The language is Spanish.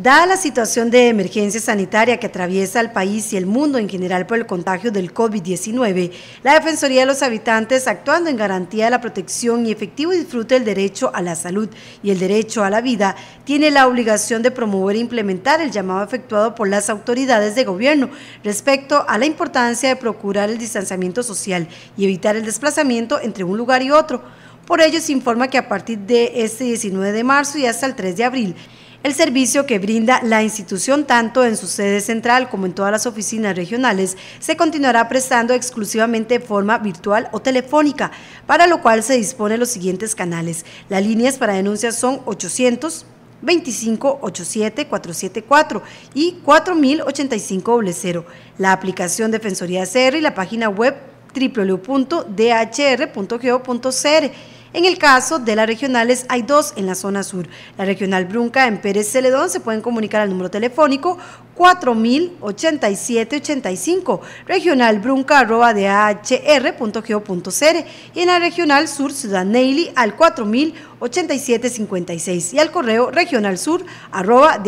Dada la situación de emergencia sanitaria que atraviesa el país y el mundo en general por el contagio del COVID-19, la Defensoría de los Habitantes, actuando en garantía de la protección y efectivo disfrute del derecho a la salud y el derecho a la vida, tiene la obligación de promover e implementar el llamado efectuado por las autoridades de gobierno respecto a la importancia de procurar el distanciamiento social y evitar el desplazamiento entre un lugar y otro. Por ello, se informa que a partir de este 19 de marzo y hasta el 3 de abril, el servicio que brinda la institución tanto en su sede central como en todas las oficinas regionales se continuará prestando exclusivamente de forma virtual o telefónica, para lo cual se dispone los siguientes canales. Las líneas para denuncias son 800 2587-474 y 4085-0, la aplicación Defensoría CR y la página web www.dhr.go.cr en el caso de las regionales, hay dos en la zona sur. La regional Brunca en Pérez Celedón se pueden comunicar al número telefónico 4087-85, regional brunca y en la regional sur Ciudad Neily al 4087-56 y al correo regional sur arroba